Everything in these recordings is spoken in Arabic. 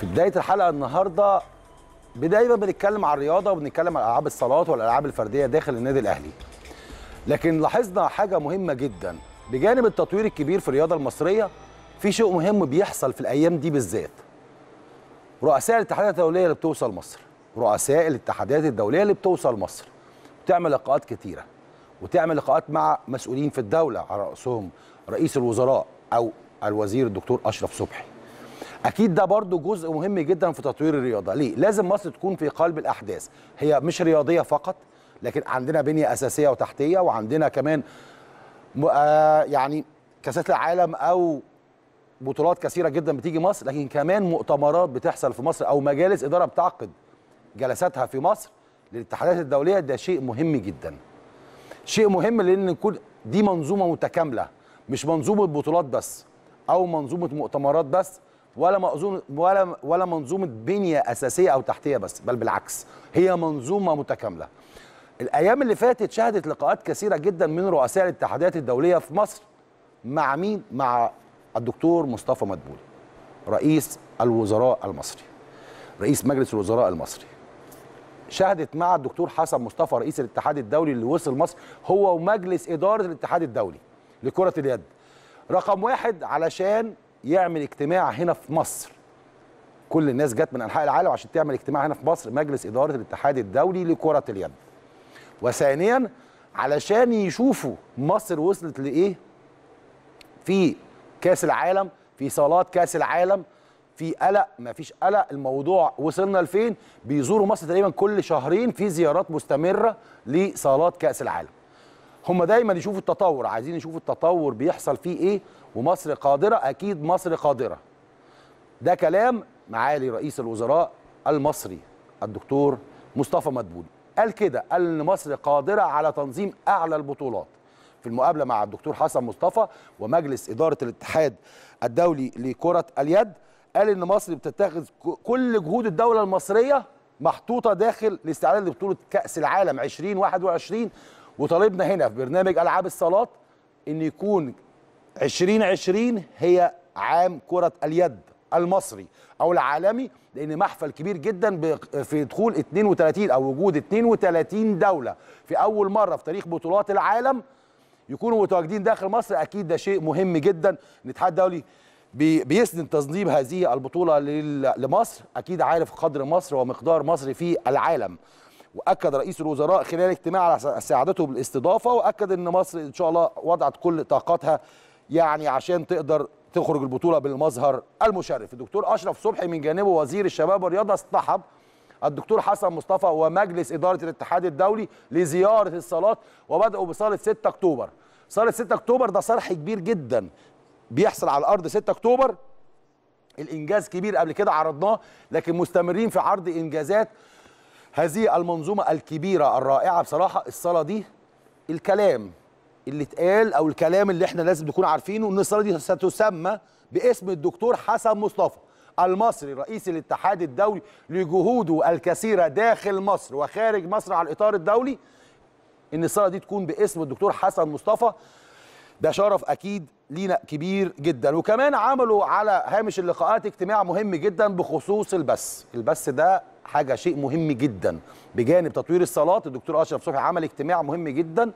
في بدايه الحلقه النهارده دايما بنتكلم عن الرياضه وبنتكلم عن العاب الصالات والالعاب الفرديه داخل النادي الاهلي لكن لاحظنا حاجه مهمه جدا بجانب التطوير الكبير في الرياضه المصريه في شيء مهم بيحصل في الايام دي بالذات رؤساء الاتحادات الدوليه اللي بتوصل مصر رؤساء الاتحادات الدوليه اللي بتوصل مصر بتعمل لقاءات كتيره وتعمل لقاءات مع مسؤولين في الدوله على راسهم رئيس الوزراء او الوزير الدكتور اشرف صبحي اكيد ده برضو جزء مهم جدا في تطوير الرياضه ليه لازم مصر تكون في قلب الاحداث هي مش رياضيه فقط لكن عندنا بنيه اساسيه وتحتيه وعندنا كمان آه، يعني كاسات العالم او بطولات كثيره جدا بتيجي مصر لكن كمان مؤتمرات بتحصل في مصر او مجالس اداره بتعقد جلساتها في مصر للاتحادات الدوليه ده شيء مهم جدا شيء مهم لان نكون دي منظومه متكامله مش منظومه بطولات بس او منظومه مؤتمرات بس ولا مأزوم ولا ولا منظومه بنيه اساسيه او تحتيه بس بل بالعكس هي منظومه متكامله الايام اللي فاتت شهدت لقاءات كثيره جدا من رؤساء الاتحادات الدوليه في مصر مع مين مع الدكتور مصطفى مدبولي رئيس الوزراء المصري رئيس مجلس الوزراء المصري شهدت مع الدكتور حسن مصطفى رئيس الاتحاد الدولي اللي وصل مصر هو ومجلس اداره الاتحاد الدولي لكره اليد رقم واحد علشان يعمل اجتماع هنا في مصر كل الناس جت من انحاء العالم عشان تعمل اجتماع هنا في مصر مجلس اداره الاتحاد الدولي لكره اليد وثانيا علشان يشوفوا مصر وصلت لايه في كاس العالم في صالات كاس العالم في قلق مفيش قلق الموضوع وصلنا لفين بيزوروا مصر تقريبا كل شهرين في زيارات مستمره لصالات كاس العالم هم دايما يشوفوا التطور عايزين يشوفوا التطور بيحصل فيه ايه ومصر قادره اكيد مصر قادره ده كلام معالي رئيس الوزراء المصري الدكتور مصطفى مدبول قال كده قال ان مصر قادره على تنظيم اعلى البطولات في المقابله مع الدكتور حسن مصطفى ومجلس اداره الاتحاد الدولي لكره اليد قال ان مصر بتتخذ كل جهود الدوله المصريه محطوطه داخل الاستعداد لبطوله كاس العالم 2021 وطالبنا هنا في برنامج العاب الصالات ان يكون 2020 هي عام كرة اليد المصري او العالمي لان محفل كبير جدا في دخول 32 او وجود 32 دوله في اول مره في تاريخ بطولات العالم يكونوا متواجدين داخل مصر اكيد ده شيء مهم جدا الاتحاد الدولي بيسند تنظيم هذه البطوله لمصر اكيد عارف قدر مصر ومقدار مصر في العالم واكد رئيس الوزراء خلال اجتماع على سعادته بالاستضافه واكد ان مصر ان شاء الله وضعت كل طاقتها يعني عشان تقدر تخرج البطوله بالمظهر المشرف الدكتور اشرف صبحي من جانبه وزير الشباب والرياضه اصطحب الدكتور حسن مصطفى ومجلس اداره الاتحاد الدولي لزياره الصالات وبداوا بصاله 6 اكتوبر صاله 6 اكتوبر ده صرح كبير جدا بيحصل على الارض 6 اكتوبر الانجاز كبير قبل كده عرضناه لكن مستمرين في عرض انجازات هذه المنظومه الكبيره الرائعه بصراحه الصاله دي الكلام اللي اتقال او الكلام اللي احنا لازم نكون عارفينه ان الصاله دي ستسمى باسم الدكتور حسن مصطفى المصري رئيس الاتحاد الدولي لجهوده الكثيره داخل مصر وخارج مصر على الاطار الدولي ان الصاله دي تكون باسم الدكتور حسن مصطفى ده شرف اكيد لينا كبير جدا وكمان عملوا على هامش اللقاءات اجتماع مهم جدا بخصوص البث البث ده حاجه شيء مهم جدا بجانب تطوير الصالات الدكتور اشرف صبحي عمل اجتماع مهم جدا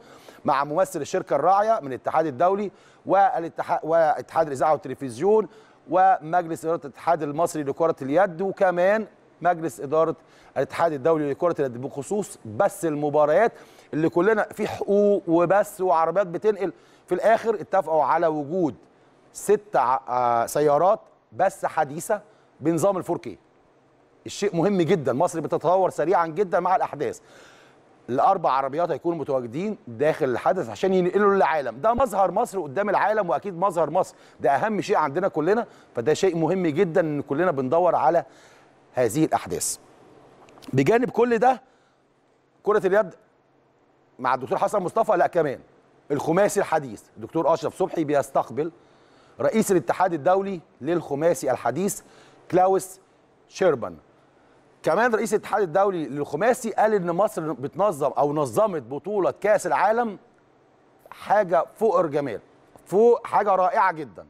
مع ممثل الشركه الراعيه من الاتحاد الدولي والاتحاد واتحاد الاذاعه والتلفزيون ومجلس اداره الاتحاد المصري لكره اليد وكمان مجلس اداره الاتحاد الدولي لكره اليد بخصوص بس المباريات اللي كلنا في حقوق وبس وعربيات بتنقل في الاخر اتفقوا على وجود ست آه، سيارات بس حديثه بنظام الفور كي الشيء مهم جدا مصر بتتطور سريعا جدا مع الاحداث الاربع عربيات هيكونوا متواجدين داخل الحدث عشان ينقلوا للعالم ده مظهر مصر قدام العالم واكيد مظهر مصر ده اهم شيء عندنا كلنا فده شيء مهم جدا ان كلنا بندور على هذه الاحداث بجانب كل ده كره اليد مع الدكتور حسن مصطفى لا كمان الخماسي الحديث الدكتور اشرف صبحي بيستقبل رئيس الاتحاد الدولي للخماسي الحديث كلاوس شيربان كمان رئيس الاتحاد الدولي للخماسي قال ان مصر بتنظم او نظمت بطوله كاس العالم حاجه فوق الجمال فوق حاجه رائعه جدا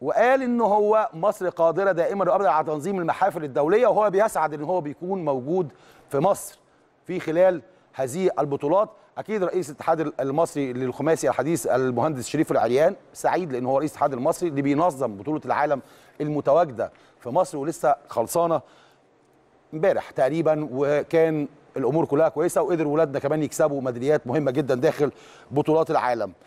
وقال ان هو مصر قادره دائما وابدا على تنظيم المحافل الدوليه وهو بيسعد ان هو بيكون موجود في مصر في خلال هذه البطولات اكيد رئيس الاتحاد المصري للخماسي الحديث المهندس شريف العريان سعيد لان هو رئيس الاتحاد المصري اللي بينظم بطوله العالم المتواجده في مصر ولسه خلصانه امبارح تقريبا وكان الامور كلها كويسه وقدر ولادنا كمان يكسبوا ميداليات مهمه جدا داخل بطولات العالم